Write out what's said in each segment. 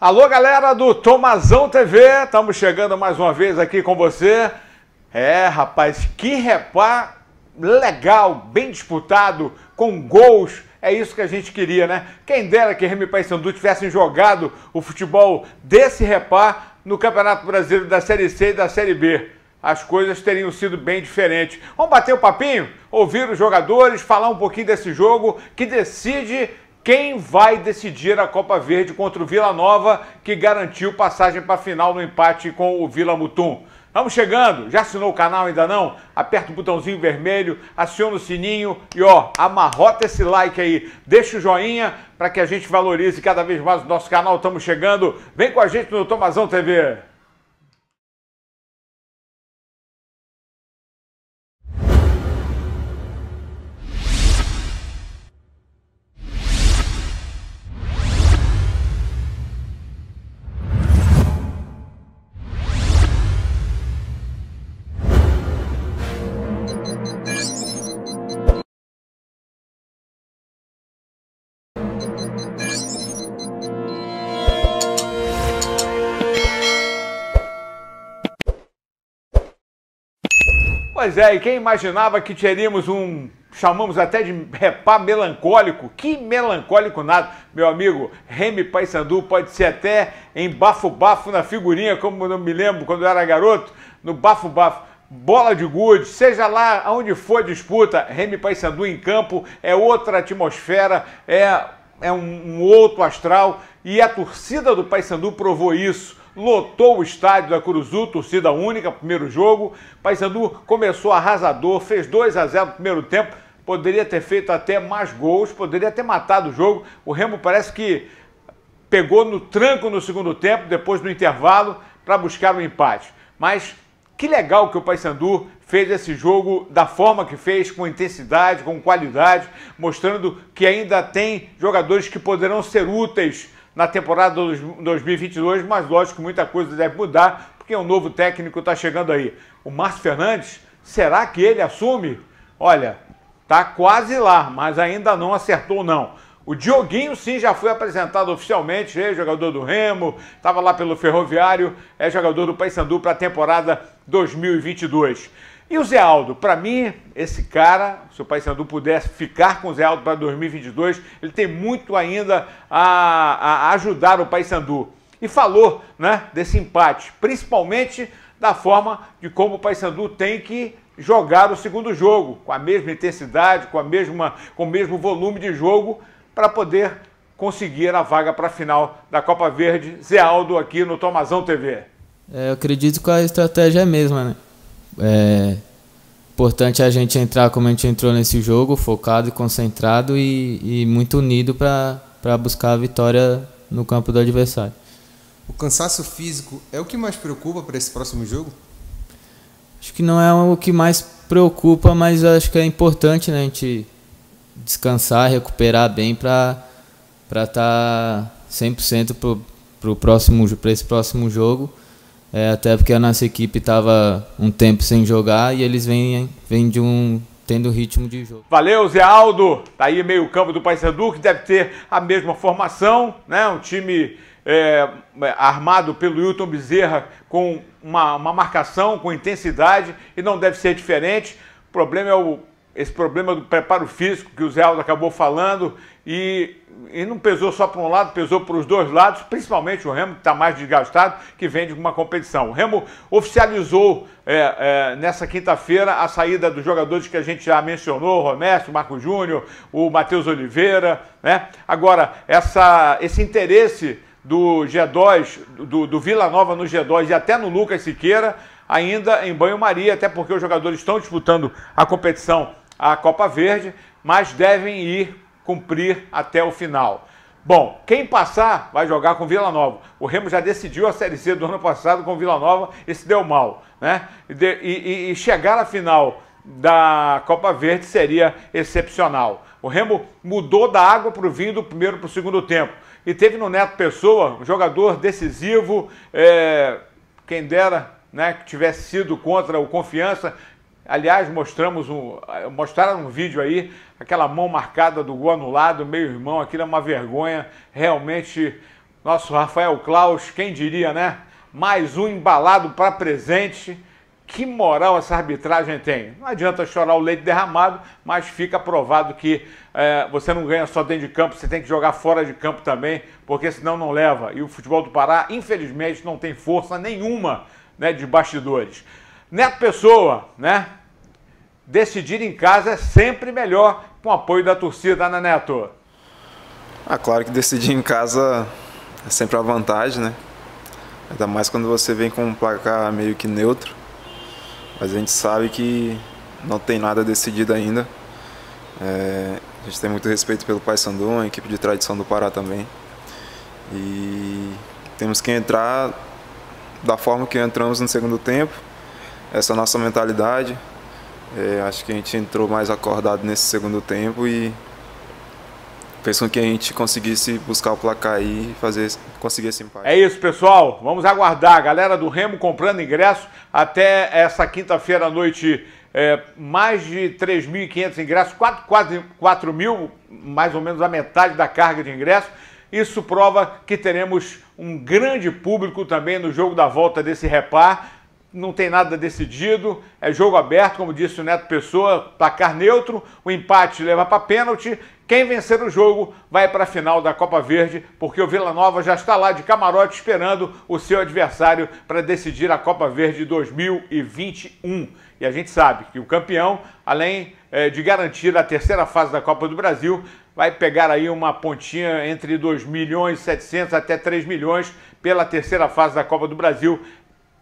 Alô, galera do Tomazão TV, estamos chegando mais uma vez aqui com você. É, rapaz, que repá legal, bem disputado, com gols. É isso que a gente queria, né? Quem dera que Remy Paysandu tivessem jogado o futebol desse repá no Campeonato Brasileiro da Série C e da Série B. As coisas teriam sido bem diferentes. Vamos bater o um papinho? Ouvir os jogadores, falar um pouquinho desse jogo que decide quem vai decidir a Copa Verde contra o Vila Nova, que garantiu passagem para a final no empate com o Vila Mutum? Estamos chegando. Já assinou o canal ainda não? Aperta o botãozinho vermelho, aciona o sininho e ó, amarrota esse like aí. Deixa o joinha para que a gente valorize cada vez mais o nosso canal. Estamos chegando. Vem com a gente no Tomazão TV. Pois é, e quem imaginava que teríamos um, chamamos até de repá melancólico, que melancólico nada, meu amigo, Remy Paysandu pode ser até em bafo-bafo na figurinha, como eu me lembro quando eu era garoto, no bafo-bafo bola de gude, seja lá onde for disputa, Remy Paysandu em campo é outra atmosfera, é é um, um outro astral e a torcida do Paysandu provou isso. Lotou o estádio da Curuzu, torcida única, primeiro jogo. Paysandu começou arrasador, fez 2 a 0 no primeiro tempo. Poderia ter feito até mais gols, poderia ter matado o jogo. O Remo parece que pegou no tranco no segundo tempo, depois do intervalo, para buscar o um empate. Mas que legal que o Paysandu fez esse jogo da forma que fez, com intensidade, com qualidade, mostrando que ainda tem jogadores que poderão ser úteis na temporada 2022, mas lógico que muita coisa deve mudar, porque um novo técnico está chegando aí. O Márcio Fernandes, será que ele assume? Olha, tá quase lá, mas ainda não acertou não. O Dioguinho sim já foi apresentado oficialmente, é jogador do Remo, estava lá pelo Ferroviário, é jogador do Paysandu para a temporada 2022. E o Zé Aldo, para mim, esse cara, se o Paysandu pudesse ficar com o Zé Aldo para 2022, ele tem muito ainda a, a ajudar o Paysandu. E falou né, desse empate, principalmente da forma de como o Paysandu tem que jogar o segundo jogo, com a mesma intensidade, com, a mesma, com o mesmo volume de jogo, para poder conseguir a vaga para a final da Copa Verde. Zé Aldo aqui no Tomazão TV. É, eu acredito que a estratégia é a mesma, né? É importante a gente entrar como a gente entrou nesse jogo, focado e concentrado e, e muito unido para buscar a vitória no campo do adversário. O cansaço físico é o que mais preocupa para esse próximo jogo? Acho que não é o que mais preocupa, mas acho que é importante né, a gente descansar, recuperar bem para estar tá 100% para o próximo, esse próximo jogo. É, até porque a nossa equipe estava um tempo sem jogar e eles vêm, vêm de um tendo ritmo de jogo. Valeu, Zé Aldo. Tá aí meio campo do Paysandu, que deve ter a mesma formação, né? Um time é, armado pelo Hilton Bezerra com uma, uma, marcação, com intensidade, e não deve ser diferente. O problema é o, esse problema do preparo físico que o Zé Aldo acabou falando e, e não pesou só para um lado, pesou para os dois lados, principalmente o Remo, que está mais desgastado, que vem de uma competição. O Remo oficializou é, é, nessa quinta-feira a saída dos jogadores que a gente já mencionou, o Romércio, o Marco Júnior, o Matheus Oliveira. Né? Agora, essa, esse interesse do G2, do, do Vila Nova no G2 e até no Lucas Siqueira, ainda em banho-maria, até porque os jogadores estão disputando a competição, a Copa Verde, mas devem ir cumprir até o final. Bom, quem passar vai jogar com Vila Nova. O Remo já decidiu a Série C do ano passado com Vila Nova e se deu mal. Né? E, e, e chegar à final da Copa Verde seria excepcional. O Remo mudou da água para o vinho do primeiro para o segundo tempo. E teve no Neto Pessoa, um jogador decisivo, é, quem dera né, que tivesse sido contra o Confiança, Aliás, mostramos um, mostraram um vídeo aí, aquela mão marcada do gol anulado, meio irmão, aquilo é uma vergonha. Realmente, nosso Rafael Klaus, quem diria, né? Mais um embalado para presente. Que moral essa arbitragem tem? Não adianta chorar o leite derramado, mas fica provado que é, você não ganha só dentro de campo, você tem que jogar fora de campo também, porque senão não leva. E o futebol do Pará, infelizmente, não tem força nenhuma né, de bastidores. Neto né, Pessoa, né? Decidir em casa é sempre melhor com o apoio da torcida, né, Neto? Ah, claro que decidir em casa é sempre a vantagem, né? Ainda mais quando você vem com um placar meio que neutro. Mas a gente sabe que não tem nada decidido ainda. É, a gente tem muito respeito pelo Paysandu, uma equipe de tradição do Pará também. E temos que entrar da forma que entramos no segundo tempo essa nossa mentalidade. É, acho que a gente entrou mais acordado nesse segundo tempo e com que a gente conseguisse buscar o placar e fazer, conseguir esse empate. É isso, pessoal. Vamos aguardar. A galera do Remo comprando ingresso até essa quinta-feira à noite. É, mais de 3.500 ingressos, 4, 4, 4 mil, mais ou menos a metade da carga de ingressos. Isso prova que teremos um grande público também no jogo da volta desse repar não tem nada decidido, é jogo aberto, como disse o Neto Pessoa, placar neutro, o empate leva para pênalti. Quem vencer o jogo vai para a final da Copa Verde, porque o Vila Nova já está lá de camarote esperando o seu adversário para decidir a Copa Verde 2021. E a gente sabe que o campeão, além é, de garantir a terceira fase da Copa do Brasil, vai pegar aí uma pontinha entre 2 milhões e 700 até 3 milhões pela terceira fase da Copa do Brasil.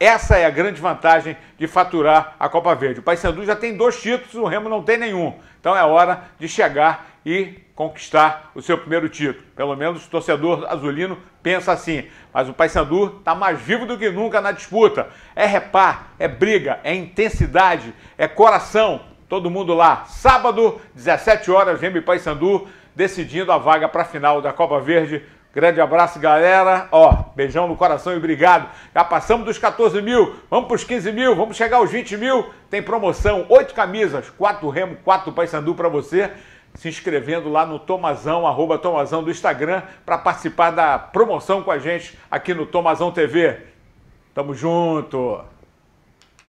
Essa é a grande vantagem de faturar a Copa Verde. O Paysandu já tem dois títulos, o Remo não tem nenhum. Então é hora de chegar e conquistar o seu primeiro título. Pelo menos o torcedor azulino pensa assim. Mas o Paysandu está mais vivo do que nunca na disputa. É repar, é briga, é intensidade, é coração. Todo mundo lá. Sábado, 17 horas, Remo e Paysandu decidindo a vaga para a final da Copa Verde Grande abraço, galera. Ó, beijão no coração e obrigado. Já passamos dos 14 mil, vamos para os 15 mil, vamos chegar aos 20 mil. Tem promoção, oito camisas, quatro Remo, quatro Paysandu para você. Se inscrevendo lá no Tomazão, arroba Tomazão do Instagram, para participar da promoção com a gente aqui no Tomazão TV. Tamo junto!